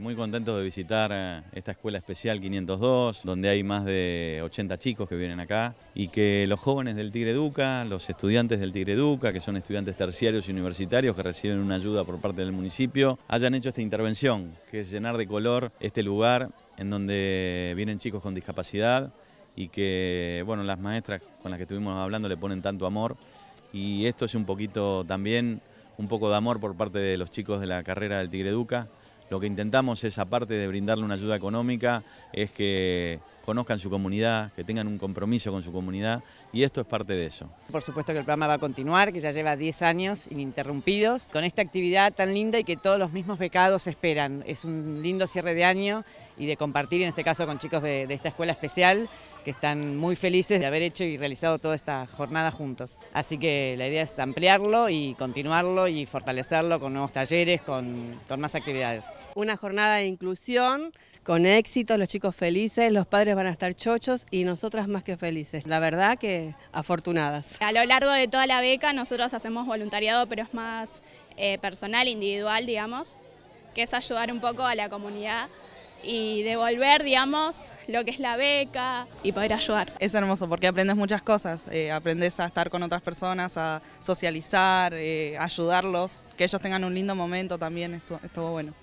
Muy contentos de visitar eh, esta escuela especial 502, donde hay más de 80 chicos que vienen acá y que los jóvenes del Tigre Educa, los estudiantes del Tigre Educa, que son estudiantes terciarios y universitarios que reciben una ayuda por parte del municipio, hayan hecho esta intervención, que es llenar de color este lugar en donde vienen chicos con discapacidad y que, bueno, las maestras con las que estuvimos hablando le ponen tanto amor y esto es un poquito también, un poco de amor por parte de los chicos de la carrera del Tigre Educa. Lo que intentamos es, aparte de brindarle una ayuda económica, es que conozcan su comunidad, que tengan un compromiso con su comunidad y esto es parte de eso. Por supuesto que el programa va a continuar, que ya lleva 10 años ininterrumpidos, con esta actividad tan linda y que todos los mismos becados esperan. Es un lindo cierre de año y de compartir, en este caso con chicos de, esta escuela especial, que están muy felices de haber hecho y realizado toda esta jornada juntos. Así que la idea es ampliarlo y continuarlo y fortalecerlo con nuevos talleres, con más actividades una jornada de inclusión con éxito, los chicos felices, los padres van a estar chochos y nosotras más que felices. La verdad que afortunadas. A lo largo de toda la beca nosotros hacemos voluntariado, pero es más eh, personal, individual, digamos, que es ayudar un poco a la comunidad y devolver, digamos, lo que es la beca y poder ayudar. Es hermoso porque aprendes muchas cosas, eh, aprendes a estar con otras personas, a socializar, eh, ayudarlos, que ellos tengan un lindo momento también, estuvo bueno.